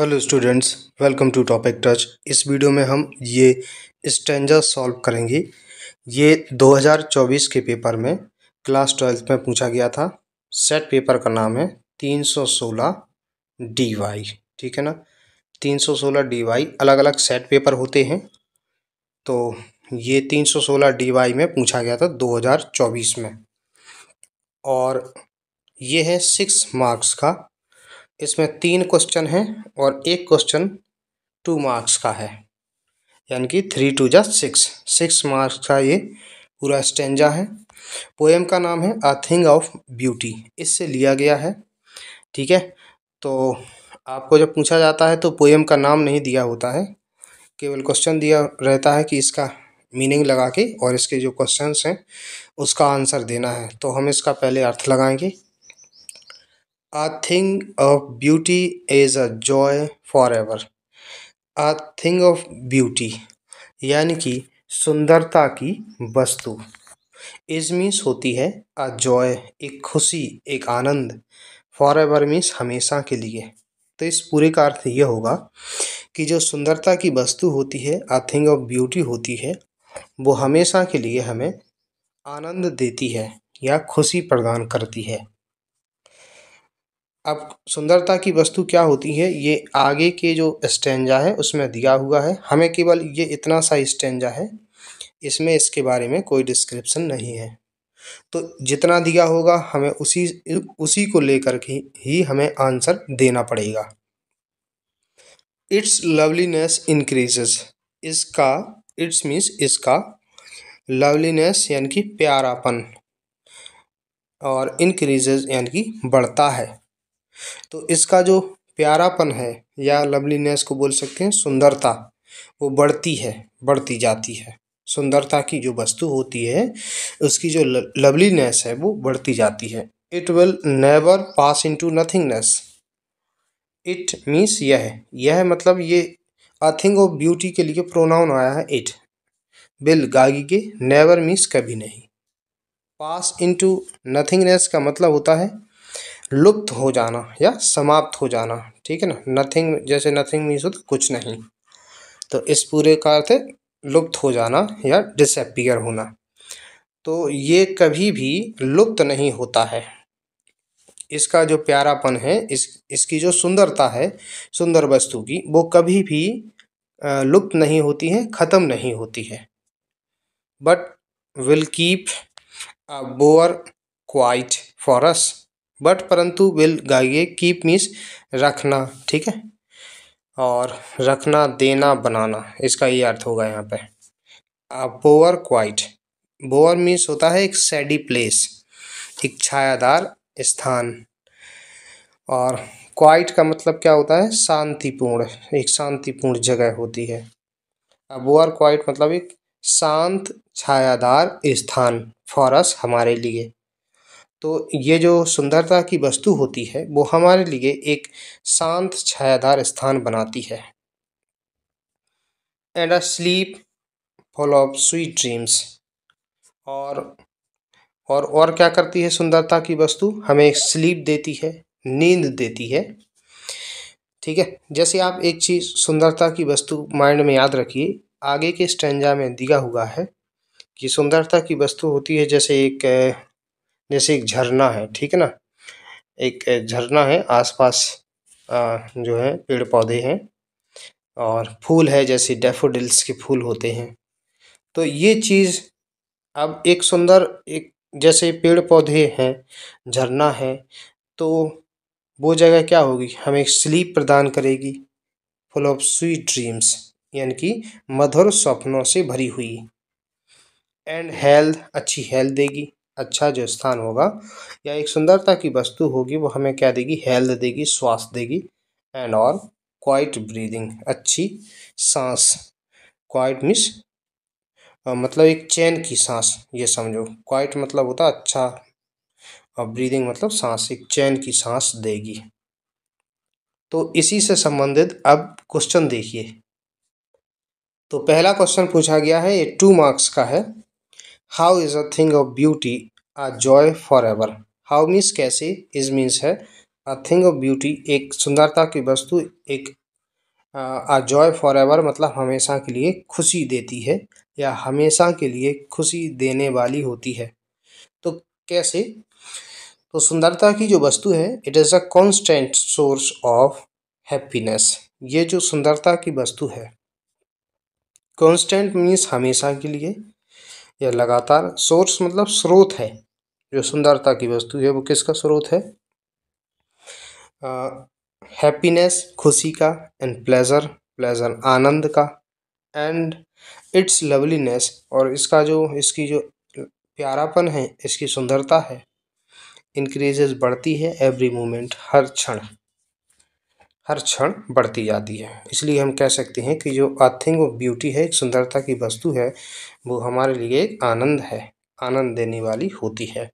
Hello students welcome to topic touch इस video में हम ये स्टेंजा सॉल्व करेंगे ये 2024 के पेपर में क्लास ट्वेल्थ में पूछा गया था सेट पेपर का नाम है 316 डीवाई ठीक है ना 316 डीवाई अलग अलग सेट पेपर होते हैं तो ये 316 डीवाई में पूछा गया था 2024 में और ये है सिक्स मार्क्स का इसमें तीन क्वेश्चन हैं और एक क्वेश्चन टू मार्क्स का है यानी कि थ्री टू जा सिक्स सिक्स मार्क्स का ये पूरा स्टेंजा है पोएम का नाम है अ थिंग ऑफ ब्यूटी इससे लिया गया है ठीक है तो आपको जब पूछा जाता है तो पोएम का नाम नहीं दिया होता है केवल क्वेश्चन दिया रहता है कि इसका मीनिंग लगा के और इसके जो क्वेश्चंस हैं उसका आंसर देना है तो हम इसका पहले अर्थ लगाएंगे A thing of beauty is a joy forever. A thing of beauty यानी कि सुंदरता की वस्तु इज मीन्स होती है अ जॉय एक खुशी एक आनंद फॉर एवर मीन्स हमेशा के लिए तो इस पूरे का अर्थ यह होगा कि जो सुंदरता की वस्तु होती है a थिंग ऑफ ब्यूटी होती है वो हमेशा के लिए हमें आनंद देती है या खुशी प्रदान करती है अब सुंदरता की वस्तु क्या होती है ये आगे के जो स्टेंजा है उसमें दिया हुआ है हमें केवल ये इतना सा स्टेंजा है इसमें इसके बारे में कोई डिस्क्रिप्शन नहीं है तो जितना दिया होगा हमें उसी उसी को लेकर के ही हमें आंसर देना पड़ेगा इट्स लवलीनेस इंक्रीजेस इसका इट्स मीन्स इसका लवलीनेस यानी कि प्यारापन और इंक्रीजेज यानी कि बढ़ता है तो इसका जो प्यारापन है या लवलीनेस को बोल सकते हैं सुंदरता वो बढ़ती है बढ़ती जाती है सुंदरता की जो वस्तु होती है उसकी जो लवलीनेस है वो बढ़ती जाती है it will never pass into nothingness it means यह यह मतलब ये अ थिंग ऑफ ब्यूटी के लिए प्रोनाउन आया है इट बिल गागी के नेवर मीन्स कभी नहीं पास इंटू नथिंगनेस का मतलब होता है लुप्त हो जाना या समाप्त हो जाना ठीक है ना नथिंग जैसे नथिंग मीन्स होता कुछ नहीं तो इस पूरे का अर्थ है लुप्त हो जाना या डिसअपियर होना तो ये कभी भी लुप्त नहीं होता है इसका जो प्यारापन है इस इसकी जो सुंदरता है सुंदर वस्तु की वो कभी भी लुप्त नहीं होती है ख़त्म नहीं होती है but will keep a bower quiet for us but परंतु विल गाइए कीप मीन्स रखना ठीक है और रखना देना बनाना इसका ये अर्थ होगा यहाँ पे बोअर क्वाइट बोअर मीन्स होता है एक सैडी प्लेस एक छायादार स्थान और क्वाइट का मतलब क्या होता है शांतिपूर्ण एक शांतिपूर्ण जगह होती है बोअर क्वाइट मतलब एक शांत छायादार स्थान फॉरस हमारे लिए तो ये जो सुंदरता की वस्तु होती है वो हमारे लिए एक शांत छायादार स्थान बनाती है and a sleep full of sweet dreams और और और क्या करती है सुंदरता की वस्तु हमें एक स्लीप देती है नींद देती है ठीक है जैसे आप एक चीज़ सुंदरता की वस्तु माइंड में याद रखिए आगे के स्टेंजा में दिया हुआ है कि सुंदरता की वस्तु होती है जैसे एक जैसे एक झरना है ठीक है ना एक झरना है आसपास जो है पेड़ पौधे हैं और फूल है जैसे डेफोडिल्स के फूल होते हैं तो ये चीज़ अब एक सुंदर एक जैसे पेड़ पौधे हैं झरना है तो वो जगह क्या होगी हमें स्लीप प्रदान करेगी फुल ऑफ स्वीट ड्रीम्स यानी कि मधुर सपनों से भरी हुई एंड हेल्थ अच्छी हेल्थ देगी अच्छा जो स्थान होगा या एक सुंदरता की वस्तु होगी वो हमें क्या देगी हेल्थ देगी स्वास्थ्य देगी एंड और क्वाइट ब्रीदिंग अच्छी सांस क्वाइट मीन्स मतलब एक चैन की सांस ये समझो क्वाइट मतलब होता अच्छा और ब्रीदिंग मतलब सांस एक चैन की सांस देगी तो इसी से संबंधित अब क्वेश्चन देखिए तो पहला क्वेश्चन पूछा गया है ये टू मार्क्स का है how is a thing of beauty a joy forever how means कैसे इज मीन्स है अ थिंग ऑफ ब्यूटी एक सुंदरता की वस्तु एक आ जॉय फॉर एवर मतलब हमेशा के लिए खुशी देती है या हमेशा के लिए खुशी देने वाली होती है तो कैसे तो सुंदरता की जो वस्तु है it is a constant source of happiness ये जो सुंदरता की वस्तु है कॉन्स्टेंट मीन्स हमेशा के लिए यह लगातार सोर्स मतलब स्रोत है जो सुंदरता की वस्तु है वो किसका स्रोत है हैप्पीनेस खुशी का एंड प्लेजर प्लेजर आनंद का एंड इट्स लवलीनेस और इसका जो इसकी जो प्यारापन है इसकी सुंदरता है इंक्रीजेस बढ़ती है एवरी मोमेंट हर क्षण हर क्षण बढ़ती जाती है इसलिए हम कह सकते हैं कि जो अथिंग ऑफ ब्यूटी है एक सुंदरता की वस्तु है वो हमारे लिए एक आनंद है आनंद देने वाली होती है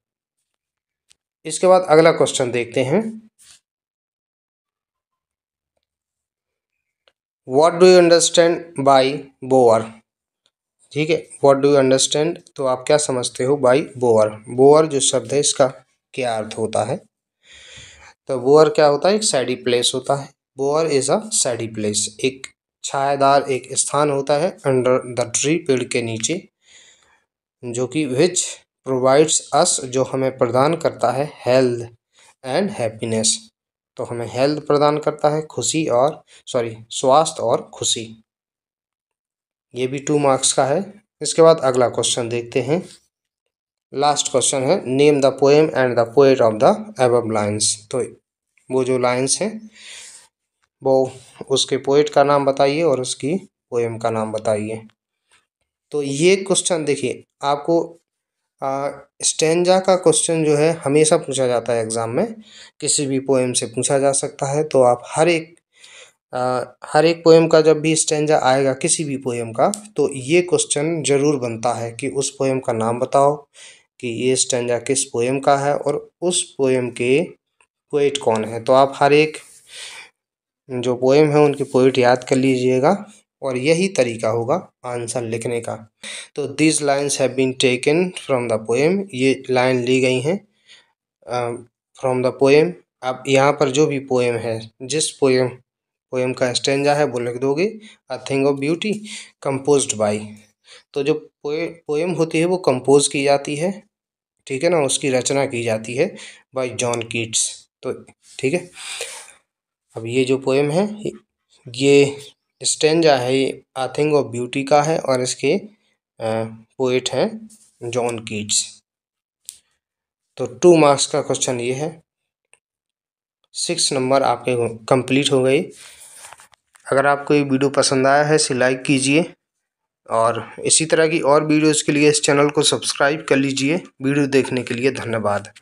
इसके बाद अगला क्वेश्चन देखते हैं what do you understand by bower ठीक है वॉट डू यू अंडरस्टैंड तो आप क्या समझते हो बाई बोअर बोअर जो शब्द है इसका क्या अर्थ होता है तो बोअर क्या होता है एक साइडी प्लेस होता है bower is a shady place एक छायादार एक स्थान होता है अंडर द ट्री पेड़ के नीचे जो कि विच प्रोवाइड्स अस जो हमें प्रदान करता है हेल्थ एंड हैप्पीनेस तो हमें हेल्थ प्रदान करता है खुशी और सॉरी स्वास्थ्य और खुशी ये भी टू मार्क्स का है इसके बाद अगला क्वेश्चन देखते हैं लास्ट क्वेश्चन है name the poem and the poet of the above lines तो वो जो लाइन्स हैं वो उसके पोइट का नाम बताइए और उसकी पोएम का नाम बताइए तो ये क्वेश्चन देखिए आपको स्टेंजा का क्वेश्चन जो है हमेशा पूछा जाता है एग्ज़ाम में किसी भी पोएम से पूछा जा सकता है तो आप हर एक आ, हर एक पोएम का जब भी स्टेंजा आएगा किसी भी पोएम का तो ये क्वेश्चन ज़रूर बनता है कि उस पोएम का नाम बताओ कि ये स्टेंजा किस पोएम का है और उस पोएम के पोइट कौन है तो आप हर एक जो पोएम है उनकी पोइट याद कर लीजिएगा और यही तरीका होगा आंसर लिखने का तो these lines have been taken from the poem ये लाइन ली गई हैं फ्रॉम द पोएम अब यहाँ पर जो भी पोएम है जिस पोएम पोएम का स्टेंजा है वो लिख दोगे a thing of beauty composed by तो जो पोए पोएम होती है वो कंपोज की जाती है ठीक है ना उसकी रचना की जाती है बाई जॉन कीट्स तो ठीक है अब ये जो पोएम है ये स्टेंजा है ये आ ऑफ ब्यूटी का है और इसके पोइट हैं जॉन कीट्स तो टू मार्क्स का क्वेश्चन ये है सिक्स नंबर आपके कंप्लीट हो गई अगर आपको ये वीडियो पसंद आया है इसे लाइक कीजिए और इसी तरह की और वीडियोज़ के लिए इस चैनल को सब्सक्राइब कर लीजिए वीडियो देखने के लिए धन्यवाद